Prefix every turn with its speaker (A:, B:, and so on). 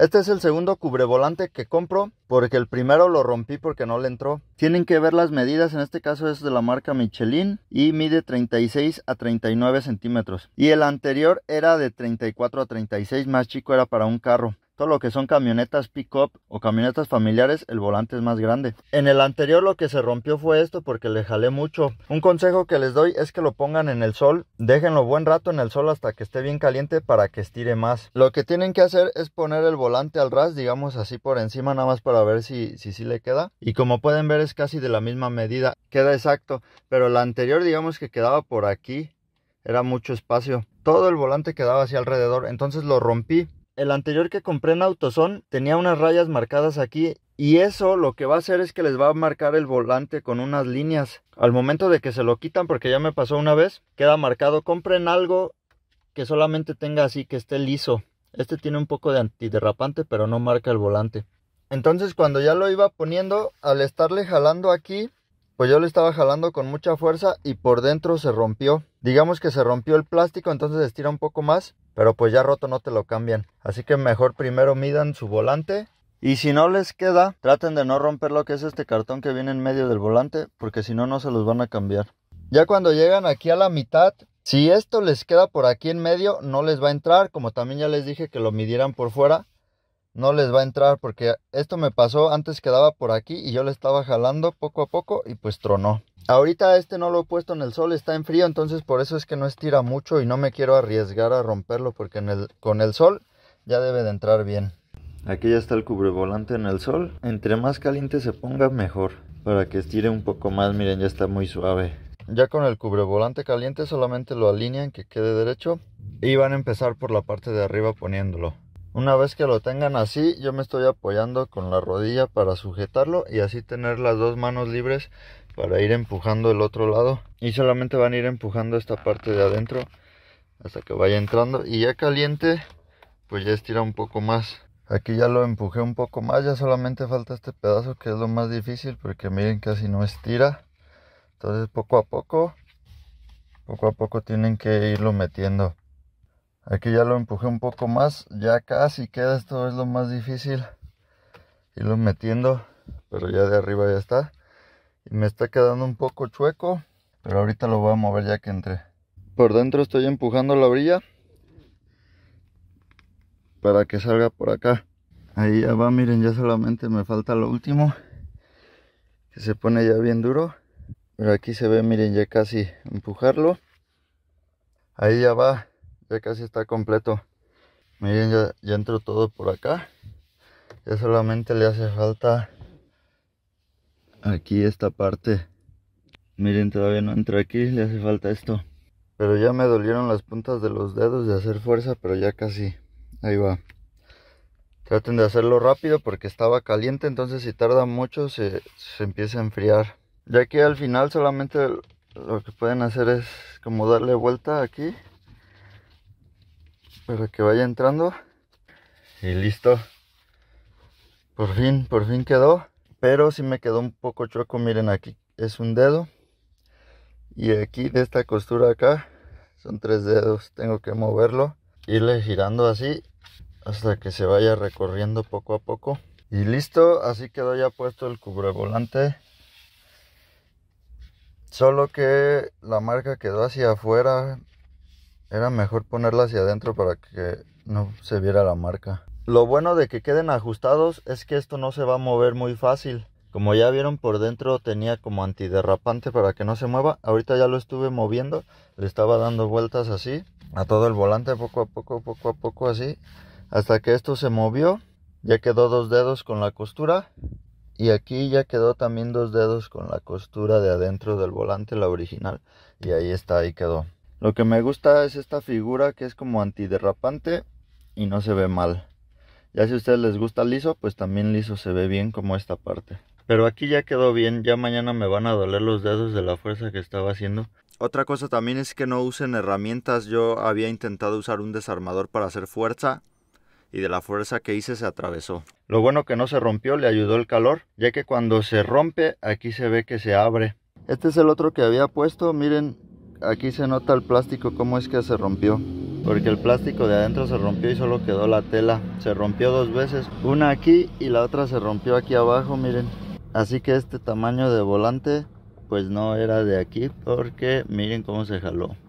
A: Este es el segundo cubrevolante que compro porque el primero lo rompí porque no le entró. Tienen que ver las medidas, en este caso es de la marca Michelin y mide 36 a 39 centímetros. Y el anterior era de 34 a 36, más chico era para un carro lo que son camionetas pick-up o camionetas familiares, el volante es más grande. En el anterior lo que se rompió fue esto porque le jalé mucho. Un consejo que les doy es que lo pongan en el sol. Déjenlo buen rato en el sol hasta que esté bien caliente para que estire más. Lo que tienen que hacer es poner el volante al ras, digamos así por encima nada más para ver si, si, si le queda. Y como pueden ver es casi de la misma medida. Queda exacto. Pero el anterior digamos que quedaba por aquí. Era mucho espacio. Todo el volante quedaba así alrededor. Entonces lo rompí el anterior que compré en AutoZone tenía unas rayas marcadas aquí y eso lo que va a hacer es que les va a marcar el volante con unas líneas. Al momento de que se lo quitan, porque ya me pasó una vez, queda marcado. Compren algo que solamente tenga así, que esté liso. Este tiene un poco de antiderrapante, pero no marca el volante. Entonces cuando ya lo iba poniendo, al estarle jalando aquí, pues yo le estaba jalando con mucha fuerza y por dentro se rompió. Digamos que se rompió el plástico, entonces estira un poco más, pero pues ya roto no te lo cambian. Así que mejor primero midan su volante. Y si no les queda, traten de no romper lo que es este cartón que viene en medio del volante, porque si no, no se los van a cambiar. Ya cuando llegan aquí a la mitad, si esto les queda por aquí en medio, no les va a entrar, como también ya les dije que lo midieran por fuera no les va a entrar porque esto me pasó antes quedaba por aquí y yo le estaba jalando poco a poco y pues tronó. Ahorita este no lo he puesto en el sol, está en frío, entonces por eso es que no estira mucho y no me quiero arriesgar a romperlo porque con el sol ya debe de entrar bien. Aquí ya está el cubrevolante en el sol, entre más caliente se ponga mejor para que estire un poco más, miren ya está muy suave. Ya con el cubrevolante caliente solamente lo alinean que quede derecho y van a empezar por la parte de arriba poniéndolo. Una vez que lo tengan así, yo me estoy apoyando con la rodilla para sujetarlo y así tener las dos manos libres para ir empujando el otro lado. Y solamente van a ir empujando esta parte de adentro hasta que vaya entrando. Y ya caliente, pues ya estira un poco más. Aquí ya lo empujé un poco más, ya solamente falta este pedazo que es lo más difícil porque miren casi no estira. Entonces poco a poco, poco a poco tienen que irlo metiendo. Aquí ya lo empujé un poco más, ya casi queda, esto es lo más difícil. y lo metiendo, pero ya de arriba ya está. Y me está quedando un poco chueco, pero ahorita lo voy a mover ya que entre. Por dentro estoy empujando la orilla para que salga por acá. Ahí ya va, miren, ya solamente me falta lo último, que se pone ya bien duro. Pero aquí se ve, miren, ya casi empujarlo. Ahí ya va, ya casi está completo miren ya, entró todo por acá ya solamente le hace falta aquí esta parte miren todavía no entra aquí le hace falta esto pero ya me dolieron las puntas de los dedos de hacer fuerza pero ya casi ahí va traten de hacerlo rápido porque estaba caliente entonces si tarda mucho se, se empieza a enfriar ya que al final solamente lo que pueden hacer es como darle vuelta aquí para que vaya entrando. Y listo. Por fin, por fin quedó. Pero si me quedó un poco choco Miren aquí es un dedo. Y aquí de esta costura acá son tres dedos. Tengo que moverlo. Irle girando así hasta que se vaya recorriendo poco a poco. Y listo, así quedó ya puesto el volante Solo que la marca quedó hacia afuera era mejor ponerla hacia adentro para que no se viera la marca. Lo bueno de que queden ajustados es que esto no se va a mover muy fácil. Como ya vieron por dentro tenía como antiderrapante para que no se mueva. Ahorita ya lo estuve moviendo. Le estaba dando vueltas así. A todo el volante poco a poco, poco a poco así. Hasta que esto se movió. Ya quedó dos dedos con la costura. Y aquí ya quedó también dos dedos con la costura de adentro del volante, la original. Y ahí está, ahí quedó. Lo que me gusta es esta figura que es como antiderrapante y no se ve mal. Ya si a ustedes les gusta liso, pues también liso se ve bien como esta parte. Pero aquí ya quedó bien, ya mañana me van a doler los dedos de la fuerza que estaba haciendo. Otra cosa también es que no usen herramientas. Yo había intentado usar un desarmador para hacer fuerza y de la fuerza que hice se atravesó. Lo bueno que no se rompió, le ayudó el calor, ya que cuando se rompe aquí se ve que se abre. Este es el otro que había puesto, miren, aquí se nota el plástico cómo es que se rompió porque el plástico de adentro se rompió y solo quedó la tela se rompió dos veces una aquí y la otra se rompió aquí abajo miren así que este tamaño de volante pues no era de aquí porque miren cómo se jaló